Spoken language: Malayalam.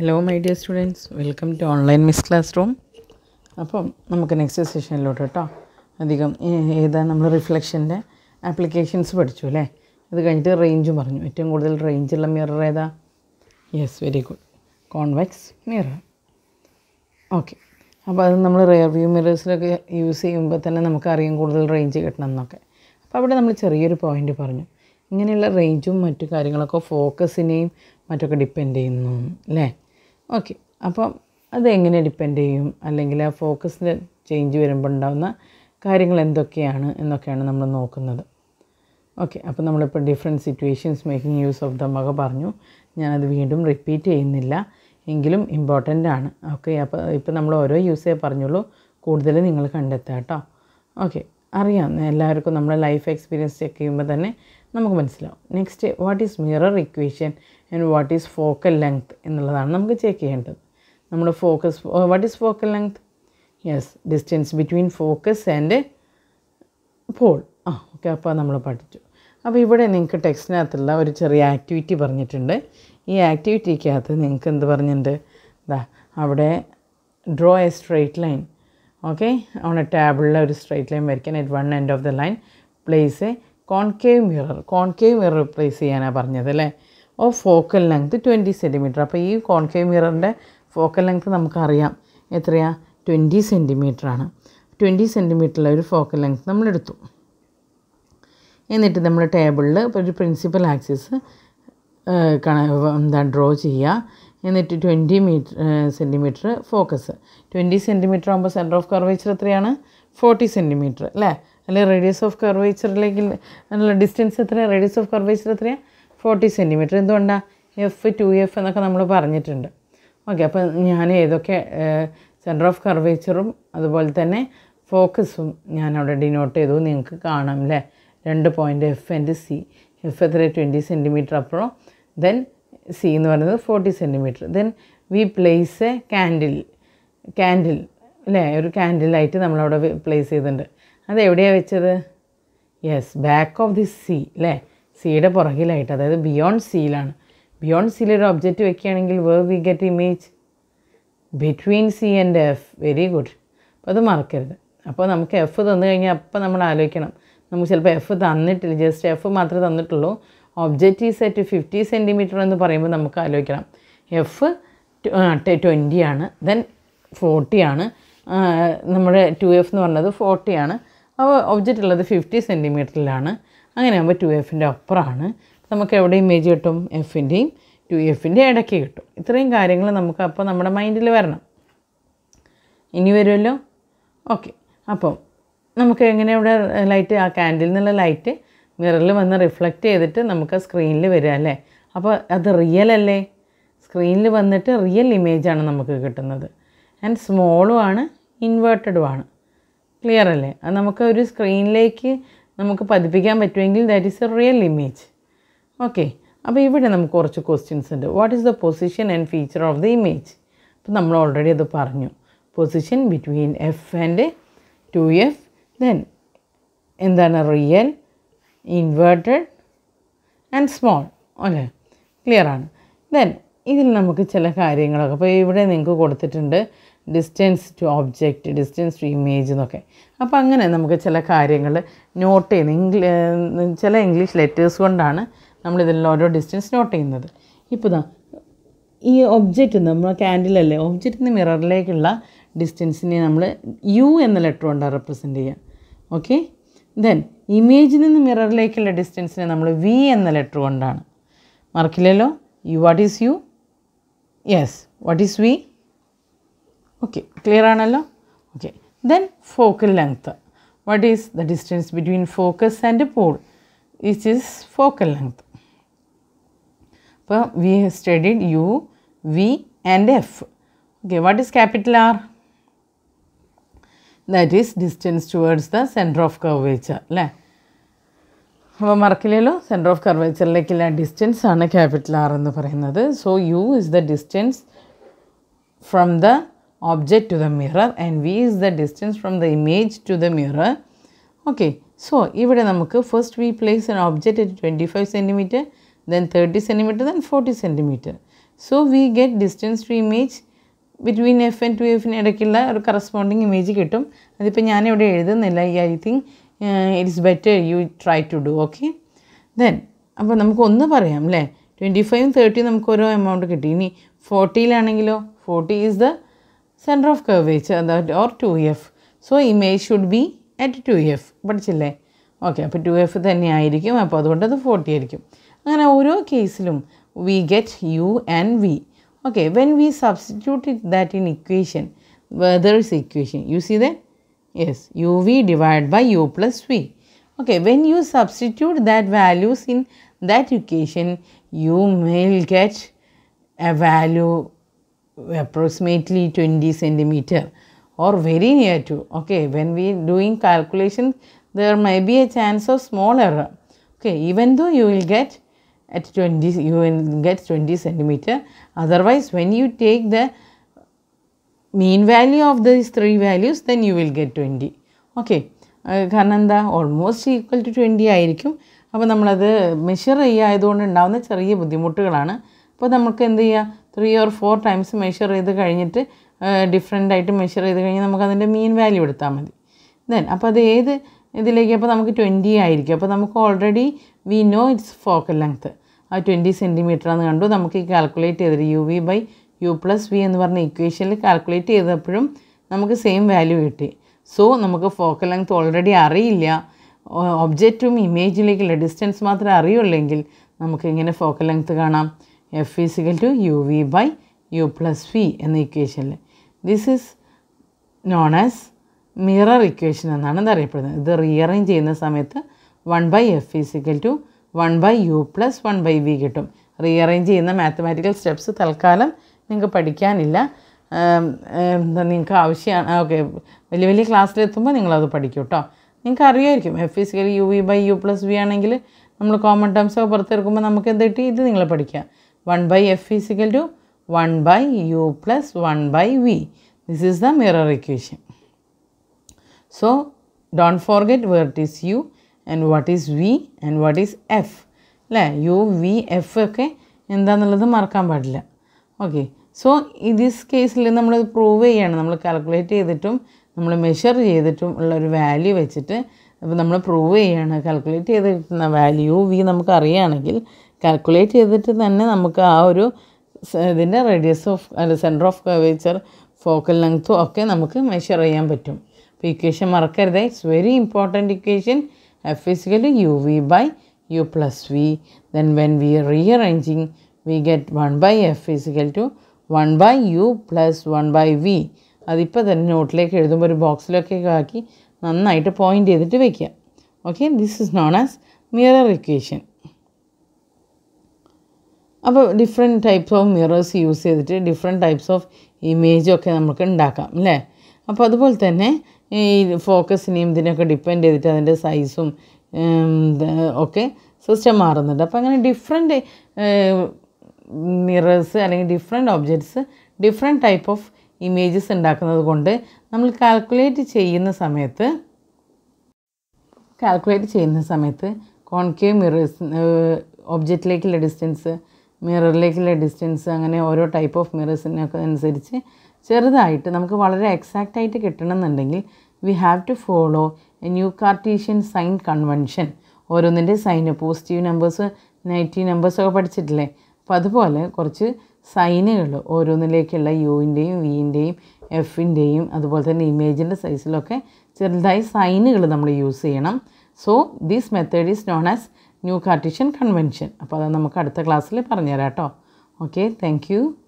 Hello my dear students welcome to online miss classroom അപ്പം നമുക്ക് നെക്സ്റ്റ് സെഷനിലോട്ട് കേട്ടോ അധികം ഏതാ നമ്മൾ റിഫ്ലക്ഷൻ്റെ ആപ്ലിക്കേഷൻസ് പഠിച്ചു അല്ലേ അത് കഴിഞ്ഞിട്ട് റേഞ്ച് പറഞ്ഞു ഏറ്റവും കൂടുതൽ റേഞ്ചുള്ള മിറർ ഏതാ yes very good convex mirror okay അപ്പോൾ അത് നമ്മൾ റിയർ വ്യൂ മിറേഴ്സിലൊക്കെ യൂസ് ചെയ്യുമ്പോൾ തന്നെ നമുക്ക് അറിയാം കൂടുതൽ റേഞ്ച് കിട്ടണം എന്നൊക്കെ അപ്പോൾ അവിടെ നമ്മൾ ചെറിയൊരു പോയിൻ്റ് പറഞ്ഞു ഇങ്ങനെയുള്ള റേഞ്ചും മറ്റു കാര്യങ്ങളൊക്കെ ഫോക്കസിനെയും മറ്റൊക്കെ ഡിപ്പെൻഡ് ചെയ്യുന്നു അല്ലേ ഓക്കെ അപ്പം അതെങ്ങനെ ഡിപ്പെൻഡ് ചെയ്യും അല്ലെങ്കിൽ ആ ഫോക്കസിൻ്റെ ചേഞ്ച് വരുമ്പോൾ ഉണ്ടാകുന്ന കാര്യങ്ങൾ എന്തൊക്കെയാണ് എന്നൊക്കെയാണ് നമ്മൾ നോക്കുന്നത് ഓക്കെ അപ്പോൾ നമ്മളിപ്പോൾ different situations making use of the മക പറഞ്ഞു ഞാനത് വീണ്ടും റിപ്പീറ്റ് ചെയ്യുന്നില്ല എങ്കിലും ഇമ്പോർട്ടൻ്റ് ആണ് ഓക്കെ അപ്പോൾ ഇപ്പോൾ നമ്മൾ ഓരോ യൂസേ പറഞ്ഞുള്ളൂ കൂടുതൽ നിങ്ങൾ കണ്ടെത്താം കേട്ടോ ഓക്കെ അറിയാം എല്ലാവർക്കും നമ്മുടെ ലൈഫ് എക്സ്പീരിയൻസ് ചെക്ക് ചെയ്യുമ്പോൾ തന്നെ നമുക്ക് മനസ്സിലാവും next what is mirror equation and what is focal length എന്നുള്ളതാണ് നമുക്ക് ചെക്ക് ചെയ്യേണ്ടത് നമ്മുടെ focus what is focal length yes distance between focus and pole ആ ഓക്കെ അപ്പോൾ നമ്മൾ പഠിച്ചു അപ്പോൾ ഇവിടെ നിങ്ങൾക്ക് ടെക്സ്റ്റിനകത്തുള്ള ഒരു ചെറിയ ആക്ടിവിറ്റി പറഞ്ഞിട്ടുണ്ട് ഈ ആക്ടിവിറ്റിക്കകത്ത് നിങ്ങൾക്ക് എന്ത് പറഞ്ഞിട്ടുണ്ട് ഇതാ അവിടെ draw a straight line okay on a ഒരു straight ലൈൻ വരയ്ക്കാൻ at one end of the line place a concave concave mirror mirror place ചെയ്യാനാണ് പറഞ്ഞത് അല്ലേ ഓ ഫോക്കൽ ലെങ്ത് ട്വൻറ്റി സെൻറ്റിമീറ്റർ അപ്പോൾ ഈ കോൺകേവ് മിററിൻ്റെ ഫോക്കൽ ലെങ്ത് നമുക്കറിയാം എത്രയാണ് ട്വൻറ്റി സെൻറ്റിമീറ്ററാണ് ട്വൻറ്റി സെൻറ്റിമീറ്ററിലെ ഒരു ഫോക്കൽ ലെങ്ത് നമ്മളെടുത്തു എന്നിട്ട് നമ്മൾ ടേബിളിൽ ഒരു പ്രിൻസിപ്പൽ ആക്സിസ് എന്താ ഡ്രോ ചെയ്യുക എന്നിട്ട് twenty metre centimetre focus twenty centimetre ആകുമ്പോൾ സെൻറ്റർ ഓഫ് കർവേച്ചർ എത്രയാണ് ഫോർട്ടി സെൻറ്റിമീറ്റർ അല്ലേ അല്ലെ റേഡിയസ് ഓഫ് കർവേച്ചറിലേക്ക് അല്ല ഡിസ്റ്റൻസ് എത്രയാണ് റേഡിയസ് ഓഫ് കർവേച്ചർ എത്രയാണ് ഫോർട്ടി സെൻറ്റിമീറ്റർ എന്തുകൊണ്ടാണ് എഫ് ടു എഫ് എന്നൊക്കെ നമ്മൾ പറഞ്ഞിട്ടുണ്ട് ഓക്കെ അപ്പോൾ ഞാൻ ഏതൊക്കെ സെൻറ്റർ ഓഫ് കർവേച്ചറും അതുപോലെ തന്നെ ഫോക്കസും ഞാൻ അവിടെ ഡിനോട്ട് ചെയ്തു നിങ്ങൾക്ക് കാണാം അല്ലേ രണ്ട് point F and C F എത്ര ട്വൻറ്റി സെൻറ്റിമീറ്റർ അപ്പുറം ദെൻ സി എന്ന് പറയുന്നത് forty centimetre then we place a candle candle അല്ലേ ഒരു ക്യാൻഡിൽ ലൈറ്റ് നമ്മളവിടെ പ്ലേസ് ചെയ്തിട്ടുണ്ട് അത് എവിടെയാണ് വെച്ചത് yes back of the C അല്ലേ സിയുടെ പുറകിലായിട്ട് അതായത് ബിയോണ്ട് സിയിലാണ് ബിയോണ്ട് സിയിൽ ഒരു ഒബ്ജക്റ്റ് വെക്കുകയാണെങ്കിൽ where we get image between C and F very good അപ്പോൾ അത് മറക്കരുത് അപ്പോൾ നമുക്ക് എഫ് തന്നു കഴിഞ്ഞാൽ അപ്പോൾ നമ്മൾ ആലോചിക്കണം നമുക്ക് ചിലപ്പോൾ എഫ് തന്നിട്ടില്ല ജസ്റ്റ് എഫ് മാത്രമേ തന്നിട്ടുള്ളൂ ഈ സെറ്റ് ഫിഫ്റ്റി സെൻറ്റിമീറ്റർ എന്ന് പറയുമ്പോൾ നമുക്ക് ആലോചിക്കണം എഫ് ട്വൻറ്റി ആണ് ദെൻ ഫോർട്ടിയാണ് ആണ് നമ്മുടെ ടു എഫ് എന്ന് പറഞ്ഞത് ഫോർട്ടിയാണ് ആണ് അപ്പോൾ ഒബ്ജക്റ്റ് ഉള്ളത് ഫിഫ്റ്റി സെൻറ്റിമീറ്ററിലാണ് അങ്ങനെ ആകുമ്പോൾ ടു എഫിൻ്റെ അപ്പുറമാണ് നമുക്ക് എവിടെ ഇമേജ് കിട്ടും എഫിൻ്റെയും ടു എഫിൻ്റെ ഇടയ്ക്ക് കിട്ടും ഇത്രയും കാര്യങ്ങൾ നമുക്ക് അപ്പോൾ നമ്മുടെ മൈൻഡിൽ വരണം ഇനി വരുമല്ലോ ഓക്കെ അപ്പോൾ നമുക്ക് എങ്ങനെ ഇവിടെ ലൈറ്റ് ആ ക്യാൻഡിൽ നിന്നുള്ള ലൈറ്റ് മിററിൽ വന്ന് റിഫ്ലക്റ്റ് ചെയ്തിട്ട് നമുക്ക് സ്ക്രീനിൽ വരിക അല്ലേ അപ്പോൾ അത് റിയൽ അല്ലേ സ്ക്രീനിൽ വന്നിട്ട് റിയൽ ഇമേജാണ് നമുക്ക് കിട്ടുന്നത് ആൻഡ് സ്മോളും ആണ് ഇൻവേർട്ടഡും ആണ് ക്ലിയർ അല്ലേ അത് നമുക്ക് ഒരു സ്ക്രീനിലേക്ക് നമുക്ക് പതിപ്പിക്കാൻ പറ്റുമെങ്കിൽ that is a real image okay അപ്പോൾ ഇവിടെ നമുക്ക് കുറച്ച് ക്വസ്റ്റ്യൻസ് ഉണ്ട് what is the position and feature of the image അപ്പോൾ നമ്മൾ ഓൾറെഡി അത് പറഞ്ഞു position between F and two F then എന്താണ് real inverted and small okay clear ആണ് ദെൻ ഇതിൽ നമുക്ക് ചില കാര്യങ്ങളൊക്കെ അപ്പോൾ ഇവിടെ നിങ്ങൾക്ക് കൊടുത്തിട്ടുണ്ട് distance to object distance to image എന്നൊക്കെ അപ്പോൾ അങ്ങനെ നമുക്ക് ചില കാര്യങ്ങൾ നോട്ട് ചെയ്യുന്നത് ഇംഗ്ലീ ചില ഇംഗ്ലീഷ് ലെറ്റേഴ്സ് കൊണ്ടാണ് നമ്മളിതിൽ ഓരോ ഡിസ്റ്റൻസ് നോട്ട് ചെയ്യുന്നത് ഇപ്പോൾ ഇതാ ഈ ഒബ്ജക്റ്റ് നമ്മൾ ക്യാൻഡിലല്ലേ ഒബ്ജക്റ്റ് നിന്ന് മിററിലേക്കുള്ള ഡിസ്റ്റൻസിനെ നമ്മൾ യു എന്ന ലെറ്റർ കൊണ്ടാണ് റെപ്രസെൻറ്റ് ചെയ്യുക ഓക്കെ ദെൻ ഇമേജിൽ നിന്ന് മിററിലേക്കുള്ള ഡിസ്റ്റൻസിനെ നമ്മൾ വി എന്ന ലെറ്റർ കൊണ്ടാണ് മറക്കില്ലല്ലോ U what is U yes what is V okay clear ആണല്ലോ okay then focal length what is the distance between focus and pole it is focal length അപ്പോൾ we have studied U V and F okay what is capital R that is distance towards the center of curvature. Now, Markelelo, center of curvature, like a distance, and a capital R and the So, U is the distance from the object to the mirror, and V is the distance from the image to the mirror. Okay, so, even first we place an object at 25 centimeter, then 30 centimeter, then 40 centimeter. So, we get distance to image between F and two എഫിന് ഇടയ്ക്കുള്ള ഒരു കറസ്പോണ്ടിങ് ഇമേജ് കിട്ടും അതിപ്പോൾ ഞാനിവിടെ എഴുതുന്നില്ല ഈ I think it's better you try to do okay then അപ്പോൾ നമുക്ക് ഒന്ന് പറയാം അല്ലേ ട്വൻറ്റി ഫൈവും തേർട്ടിയും നമുക്ക് ഓരോ എമൗണ്ട് കിട്ടി ഇനി ഫോർട്ടിയിലാണെങ്കിലോ forty is the centre of curvature that or two F so image should be at two F പഠിച്ചില്ലേ ഓക്കെ അപ്പോൾ ടു എഫ് തന്നെയായിരിക്കും അപ്പോൾ അതുകൊണ്ട് അത് ഫോർട്ടി ആയിരിക്കും അങ്ങനെ ഓരോ കേസിലും we get U and V Okay, when we substituted that in equation, Wether's equation, you see that? Yes, uv divided by u plus v. Okay, when you substitute that values in that equation, you will get a value approximately 20 centimeter or very near to. Okay, when we doing calculation, there may be a chance of small error. Okay, even though you will get at 20 you will get 20 centimeter otherwise when you take the mean value of these three values then you will get 20 okay uh, കാരണം എന്താ ഓൾമോസ്റ്റ് ഈക്വൽ ടു ട്വൻറ്റി ആയിരിക്കും അപ്പോൾ നമ്മളത് മെഷർ ചെയ്യായതുകൊണ്ട് ഉണ്ടാകുന്ന ചെറിയ ബുദ്ധിമുട്ടുകളാണ് അപ്പോൾ നമുക്ക് എന്ത് ചെയ്യുക three or four times measure ചെയ്ത് കഴിഞ്ഞിട്ട് ഡിഫറെൻ്റ് uh, ആയിട്ട് മെഷർ ചെയ്ത് കഴിഞ്ഞാൽ നമുക്കതിൻ്റെ മീൻ വാല്യൂ എടുത്താൽ മതി ദെൻ അപ്പോൾ അത് ഏത് ഇതിലേക്ക് അപ്പോൾ നമുക്ക് ട്വൻറ്റി ആയിരിക്കും അപ്പോൾ നമുക്ക് already we know it's focal length ആ ട്വൻറ്റി സെൻറ്റിമീറ്റർ ആണെന്ന് കണ്ടു നമുക്ക് ഈ കാൽക്കുലേറ്റ് ചെയ്തത് U V by U plus V എന്ന് പറഞ്ഞ ഇക്വേഷനിൽ കാൽക്കുലേറ്റ് ചെയ്തപ്പോഴും നമുക്ക് സെയിം വാല്യൂ കിട്ടി സോ നമുക്ക് ഫോക്കൽ ലെങ്ത്ത് ഓൾറെഡി അറിയില്ല ഒബ്ജക്റ്റും ഇമേജിലേക്കുള്ള ഡിസ്റ്റൻസ് മാത്രമേ അറിയുള്ളെങ്കിൽ നമുക്ക് ഇങ്ങനെ ഫോക്കൽ ലെങ്ത്ത് കാണാം F is equal to U V by U plus V എന്ന ഇക്വേഷനിൽ this is known as mirror equation എന്നാണ് ഇതറിയപ്പെടുന്നത് ഇത് റീഅറേഞ്ച് ചെയ്യുന്ന സമയത്ത് one by F is equal to one by U plus one by V കിട്ടും റീഅറേഞ്ച് ചെയ്യുന്ന മാത്തമാറ്റിക്കൽ സ്റ്റെപ്സ് തൽക്കാലം നിങ്ങൾക്ക് പഠിക്കാനില്ല നിങ്ങൾക്ക് ആവശ്യമാണ് ഓക്കെ വലിയ വലിയ ക്ലാസ്സിലെത്തുമ്പോൾ നിങ്ങളത് പഠിക്കും കേട്ടോ നിങ്ങൾക്ക് അറിയായിരിക്കും F is equal U V by U plus V ആണെങ്കിൽ നമ്മൾ കോമൺ ടേംസ് ഒക്കെ പുറത്തെടുക്കുമ്പോൾ നമുക്ക് എന്ത് കിട്ടി ഇത് നിങ്ങൾ പഠിക്കുക one by F is equal to one by U plus one by V this is the mirror equation So, do not forget what is U and what is V and what is F. അല്ലേ യു വി എഫ് ഒക്കെ എന്താണെന്നുള്ളത് മറക്കാൻ പാടില്ല ഓക്കെ സോ ഈ ദിസ് കേസിൽ നമ്മൾ പ്രൂവ് ചെയ്യാണ് നമ്മൾ കാൽക്കുലേറ്റ് ചെയ്തിട്ടും നമ്മൾ മെഷർ ചെയ്തിട്ടും ഉള്ള ഒരു വാല്യൂ വെച്ചിട്ട് അപ്പോൾ നമ്മൾ പ്രൂവ് ചെയ്യാണ് കാൽക്കുലേറ്റ് ചെയ്ത് കിട്ടുന്ന വാല്യൂ വി നമുക്ക് അറിയുകയാണെങ്കിൽ കാൽക്കുലേറ്റ് ചെയ്തിട്ട് തന്നെ നമുക്ക് ആ ഒരു ഇതിൻ്റെ റേഡിയസ് ഓഫ് അല്ല സെൻറ്റർ ഓഫ് കവേച്ചർ ഫോക്കൽ ലെങ്ത്തും ഒക്കെ നമുക്ക് മെഷർ ചെയ്യാൻ പറ്റും അപ്പോൾ ഇക്വേഷൻ മറക്കരുത് it's very important equation F is equal U V by U plus V then when we rearranging we get one by F is equal to one by U plus one by V അതിപ്പോൾ തന്നെ നോട്ടിലേക്ക് എഴുതുമ്പോൾ ഒരു ബോക്സിലൊക്കെ ആക്കി നന്നായിട്ട് പോയിൻ്റ് ചെയ്തിട്ട് വയ്ക്കുക okay this is known as mirror equation അപ്പോൾ different types of mirrors use ചെയ്തിട്ട് ഡിഫറെൻറ്റ് ടൈപ്സ് ഓഫ് ഇമേജൊക്കെ നമുക്ക് ഉണ്ടാക്കാം അല്ലേ അപ്പോൾ അതുപോലെ തന്നെ ഈ ഫോക്കസിനെയും ഇതിനൊക്കെ ഡിപ്പെൻഡ് ചെയ്തിട്ട് അതിൻ്റെ സൈസും ഒക്കെ സിസ്റ്റം മാറുന്നുണ്ട് അപ്പോൾ അങ്ങനെ ഡിഫറെൻ്റ് മിറേഴ്സ് അല്ലെങ്കിൽ different objects different type of images ഉണ്ടാക്കുന്നത് കൊണ്ട് നമ്മൾ കാൽക്കുലേറ്റ് ചെയ്യുന്ന സമയത്ത് കാൽക്കുലേറ്റ് ചെയ്യുന്ന സമയത്ത് കോൺകേവ് മിറേഴ്സ് ഒബ്ജക്റ്റിലേക്കുള്ള ഡിസ്റ്റൻസ് മിററിലേക്കുള്ള ഡിസ്റ്റൻസ് അങ്ങനെ ഓരോ ടൈപ്പ് ഓഫ് മിറേഴ്സിനൊക്കെ അനുസരിച്ച് ചെറുതായിട്ട് നമുക്ക് വളരെ എക്സാക്റ്റ് ആയിട്ട് കിട്ടണമെന്നുണ്ടെങ്കിൽ we have to follow a new Cartesian sign convention ഓരോന്നിൻ്റെ സൈന് പോസിറ്റീവ് നമ്പേഴ്സ് നെഗറ്റീവ് നമ്പേഴ്സൊക്കെ പഠിച്ചിട്ടില്ലേ അപ്പം അതുപോലെ കുറച്ച് സൈനുകൾ ഓരോന്നിലേക്കുള്ള യുവിൻ്റെയും വിൻ്റെയും എഫിൻ്റെയും അതുപോലെ തന്നെ ഇമേജിൻ്റെ സൈസിലൊക്കെ ചെറുതായി സൈനുകൾ നമ്മൾ യൂസ് ചെയ്യണം so this method is known as new Cartesian convention അപ്പോൾ അത് നമുക്ക് അടുത്ത ക്ലാസ്സിൽ പറഞ്ഞുതരാം കേട്ടോ ഓക്കെ താങ്ക്